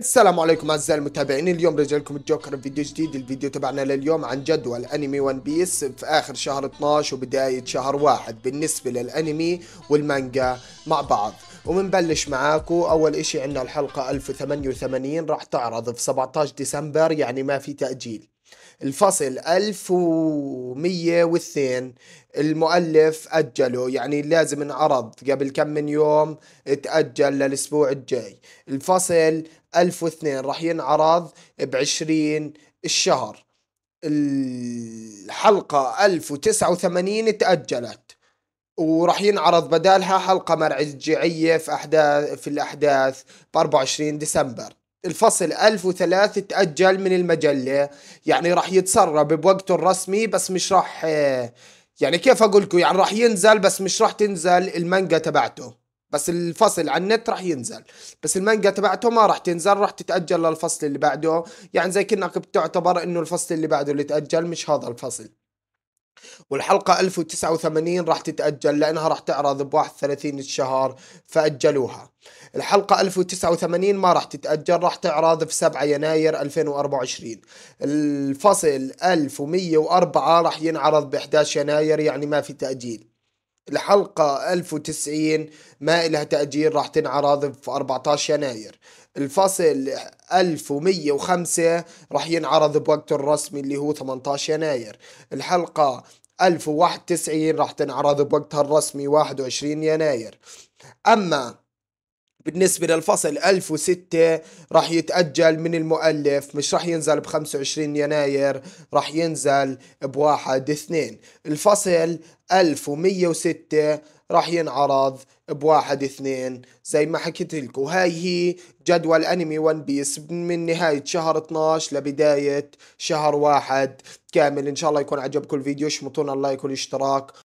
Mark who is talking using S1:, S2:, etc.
S1: السلام عليكم اعزائي المتابعين اليوم رجع لكم الجوكر فيديو جديد الفيديو تبعنا لليوم عن جدول انمي ون بيس في اخر شهر 12 وبداية شهر واحد بالنسبة للانمي والمانجا مع بعض ومنبلش معاكم اول اشي عندنا الحلقة 1088 راح تعرض في 17 ديسمبر يعني ما في تأجيل الفصل 1102 المؤلف أجله يعني لازم انعرض قبل كم من يوم تأجل للأسبوع الجاي الفصل 1002 راح ينعرض بعشرين الشهر الحلقة 1089 تأجلت وراح ينعرض بدالها حلقة مرجعية في أحداث في الأحداث ب 24 ديسمبر الفصل 1003 تأجل من المجلة يعني راح يتسرب بوقته الرسمي بس مش راح يعني كيف اقول لكم يعني راح ينزل بس مش راح تنزل المانجا تبعته بس الفصل على النت راح ينزل بس المانجا تبعته ما راح تنزل راح تتأجل للفصل اللي بعده يعني زي كأنك بتعتبر انه الفصل اللي بعده اللي تأجل مش هذا الفصل والحلقة 1089 راح تتأجل لأنها راح تعرض ب 31 الشهر فأجلوها الحلقة 1089 ما راح تتأجل راح تعرض في 7 يناير 2024 الفصل 1104 راح ينعرض ب 11 يناير يعني ما في تأجيل الحلقة 1090 ما إلها تأجيل راح تنعرض في 14 يناير الفصل 1105 راح ينعرض بوقته الرسمي اللي هو 18 يناير الحلقة 1091 راح تنعرض بوقتها الرسمي 21 يناير أما بالنسبة للفصل 1006 راح يتأجل من المؤلف مش راح ينزل ب 25 يناير راح ينزل بواحد اثنين الفصل 1106 راح ينعرض بواحد اثنين زي ما حكيت لكم هاي هي جدول انمي ون بيس من نهاية شهر 12 لبداية شهر واحد كامل ان شاء الله يكون عجبكم الفيديو شمطونا اللايك والاشتراك